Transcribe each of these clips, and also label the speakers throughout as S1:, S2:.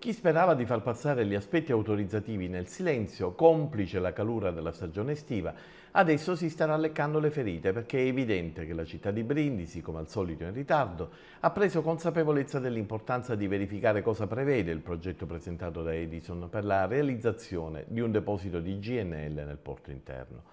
S1: Chi sperava di far passare gli aspetti autorizzativi nel silenzio, complice la calura della stagione estiva, adesso si starà leccando le ferite perché è evidente che la città di Brindisi, come al solito in ritardo, ha preso consapevolezza dell'importanza di verificare cosa prevede il progetto presentato da Edison per la realizzazione di un deposito di GNL nel porto interno.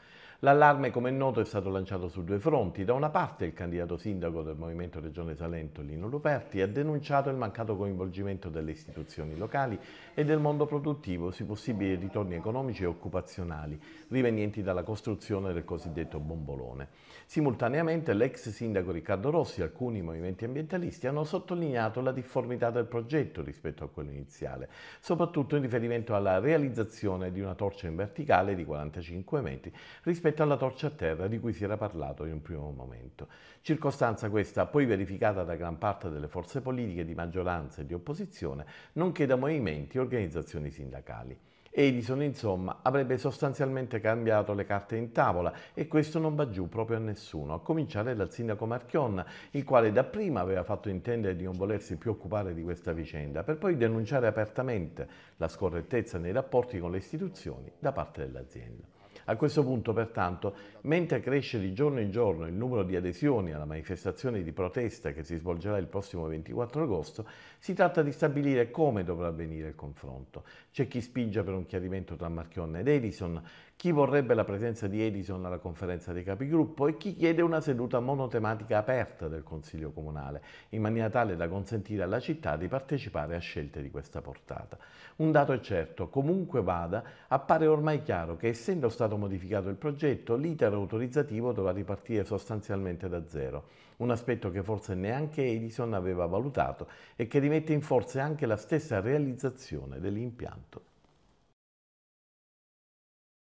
S1: L'allarme, come è noto, è stato lanciato su due fronti. Da una parte il candidato sindaco del Movimento Regione Salento, Lino Luperti, ha denunciato il mancato coinvolgimento delle istituzioni locali e del mondo produttivo sui possibili ritorni economici e occupazionali rivenienti dalla costruzione del cosiddetto bombolone. Simultaneamente l'ex sindaco Riccardo Rossi e alcuni movimenti ambientalisti hanno sottolineato la difformità del progetto rispetto a quello iniziale, soprattutto in riferimento alla realizzazione di una torcia in verticale di 45 metri rispetto rispetto alla torcia a terra di cui si era parlato in un primo momento. Circostanza questa poi verificata da gran parte delle forze politiche di maggioranza e di opposizione, nonché da movimenti e organizzazioni sindacali. Edison, insomma, avrebbe sostanzialmente cambiato le carte in tavola e questo non va giù proprio a nessuno, a cominciare dal sindaco Marchionna, il quale dapprima aveva fatto intendere di non volersi più occupare di questa vicenda, per poi denunciare apertamente la scorrettezza nei rapporti con le istituzioni da parte dell'azienda. A questo punto, pertanto, mentre cresce di giorno in giorno il numero di adesioni alla manifestazione di protesta che si svolgerà il prossimo 24 agosto, si tratta di stabilire come dovrà avvenire il confronto. C'è chi spinge per un chiarimento tra Marchionne ed Edison, chi vorrebbe la presenza di Edison alla conferenza dei capigruppo e chi chiede una seduta monotematica aperta del Consiglio Comunale, in maniera tale da consentire alla città di partecipare a scelte di questa portata. Un dato è certo, comunque vada, appare ormai chiaro che essendo stato modificato il progetto, l'iter autorizzativo dovrà ripartire sostanzialmente da zero, un aspetto che forse neanche Edison aveva valutato e che rimette in forza anche la stessa realizzazione dell'impianto.